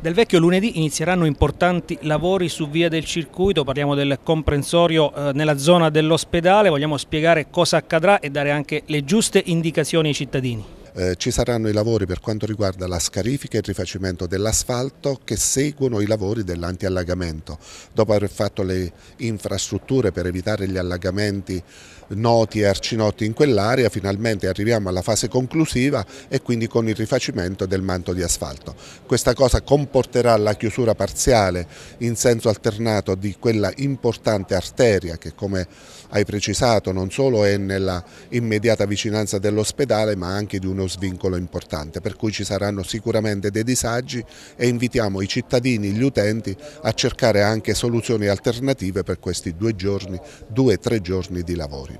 Del vecchio lunedì inizieranno importanti lavori su via del circuito, parliamo del comprensorio eh, nella zona dell'ospedale, vogliamo spiegare cosa accadrà e dare anche le giuste indicazioni ai cittadini. Eh, ci saranno i lavori per quanto riguarda la scarifica e il rifacimento dell'asfalto che seguono i lavori dell'antiallagamento. Dopo aver fatto le infrastrutture per evitare gli allagamenti noti e arcinoti in quell'area, finalmente arriviamo alla fase conclusiva e quindi con il rifacimento del manto di asfalto. Questa cosa comporterà la chiusura parziale in senso alternato di quella importante arteria che come hai precisato non solo è nella immediata vicinanza dell'ospedale ma anche di uno svincolo importante, per cui ci saranno sicuramente dei disagi e invitiamo i cittadini, gli utenti a cercare anche soluzioni alternative per questi due giorni, due o tre giorni di lavori.